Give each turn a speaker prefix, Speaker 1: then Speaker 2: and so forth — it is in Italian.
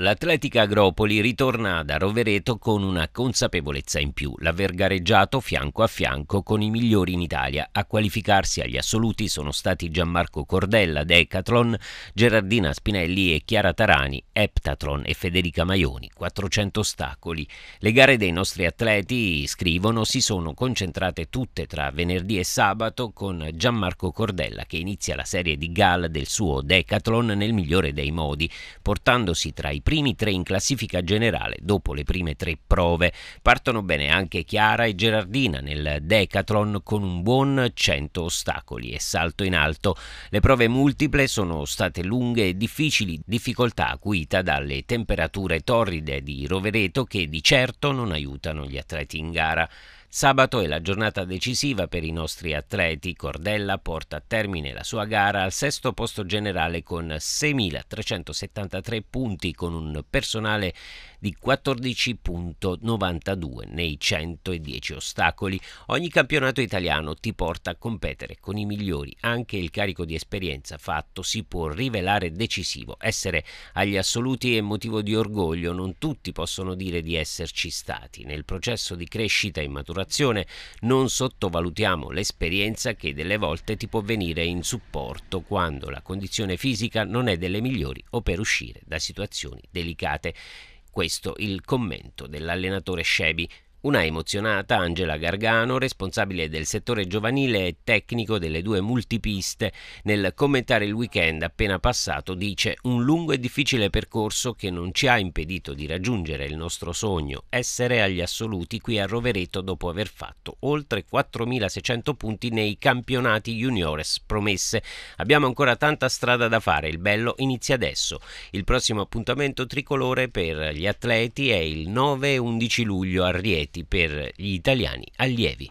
Speaker 1: L'Atletica Agropoli ritorna da Rovereto con una consapevolezza in più, l'aver gareggiato fianco a fianco con i migliori in Italia. A qualificarsi agli assoluti sono stati Gianmarco Cordella, Decathlon, Gerardina Spinelli e Chiara Tarani, Eptatron e Federica Maioni, 400 ostacoli. Le gare dei nostri atleti, scrivono, si sono concentrate tutte tra venerdì e sabato con Gianmarco Cordella che inizia la serie di gala del suo Decathlon nel migliore dei modi, portandosi tra i primi tre in classifica generale dopo le prime tre prove. Partono bene anche Chiara e Gerardina nel decathlon con un buon 100 ostacoli e salto in alto. Le prove multiple sono state lunghe e difficili, difficoltà acuita dalle temperature torride di Rovereto che di certo non aiutano gli atleti in gara. Sabato è la giornata decisiva per i nostri atleti. Cordella porta a termine la sua gara al sesto posto generale con 6.373 punti con un personale di 14.92 nei 110 ostacoli. Ogni campionato italiano ti porta a competere con i migliori. Anche il carico di esperienza fatto si può rivelare decisivo. Essere agli assoluti è motivo di orgoglio. Non tutti possono dire di esserci stati. Nel processo di crescita e maturazione risurrezione. Non sottovalutiamo l'esperienza che delle volte ti può venire in supporto quando la condizione fisica non è delle migliori o per uscire da situazioni delicate. Questo il commento dell'allenatore Scebi. Una emozionata Angela Gargano, responsabile del settore giovanile e tecnico delle due multipiste, nel commentare il weekend appena passato dice un lungo e difficile percorso che non ci ha impedito di raggiungere il nostro sogno, essere agli assoluti qui a Rovereto dopo aver fatto oltre 4.600 punti nei campionati juniores promesse. Abbiamo ancora tanta strada da fare, il bello inizia adesso. Il prossimo appuntamento tricolore per gli atleti è il 9 11 luglio a Rieti segreti per gli italiani allievi.